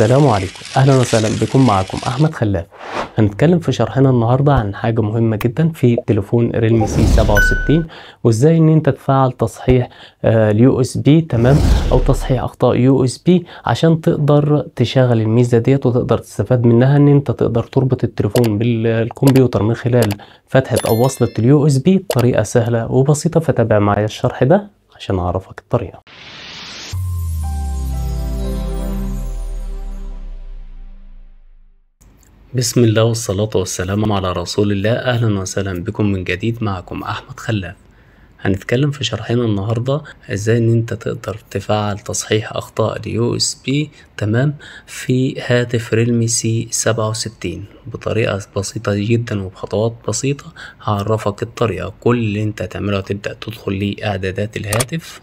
السلام عليكم اهلا وسهلا بكم معكم احمد خلاف هنتكلم في شرحنا النهارده عن حاجه مهمه جدا في تليفون ريلمي سي 67 وازاي ان انت تفعل تصحيح آه، اليو اس بي تمام او تصحيح اخطاء يو اس بي عشان تقدر تشغل الميزه ديت وتقدر تستفاد منها ان انت تقدر تربط التليفون بالكمبيوتر من خلال فتحه او وصله اليو اس بي بطريقه سهله وبسيطه فتابع معايا الشرح ده عشان اعرفك الطريقه بسم الله والصلاة والسلام على رسول الله أهلا وسهلا بكم من جديد معكم أحمد خلاف هنتكلم في شرحنا النهاردة ازاي ان انت تقدر تفعل تصحيح اخطاء اليو اس بي تمام في هاتف ريلمي سي سبعة وستين بطريقة بسيطة جدا وبخطوات بسيطة هعرفك الطريقة كل اللي انت هتعمله هتبدأ تدخل لإعدادات الهاتف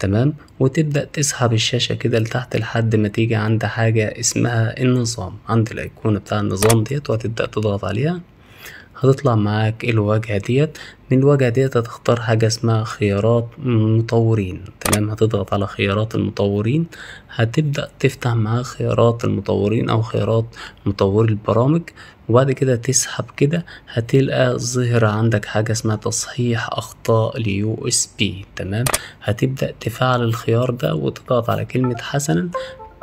تمام وتبدأ تسحب الشاشة كده لتحت لحد ما تيجي عند حاجة اسمها النظام عند الأيقونة بتاع النظام ديت وهتبدأ تضغط عليها هتطلع معاك الواجهة ديت من الواجهة ديت هتختار حاجة اسمها خيارات مطورين تمام هتضغط على خيارات المطورين هتبدأ تفتح معاك خيارات المطورين او خيارات مطوري البرامج وبعد كده تسحب كده هتلقى ظهر عندك حاجة اسمها تصحيح اخطاء اليو اس بي تمام هتبدأ تفعل الخيار ده وتضغط على كلمة حسنا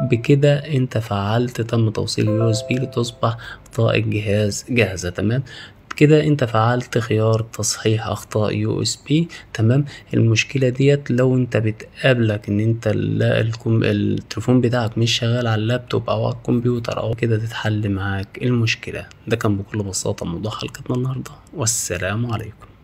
بكده انت فعلت تم توصيل اليو اس بي لتصبح طاقة الجهاز جاهزة تمام كده انت فعلت خيار تصحيح اخطاء يو اس بي تمام المشكله ديت لو انت بتقابلك ان انت التليفون بتاعك مش شغال على اللابتوب او على الكمبيوتر او كده تتحل معاك المشكله ده كان بكل بساطه موضوع حلقتنا النهارده والسلام عليكم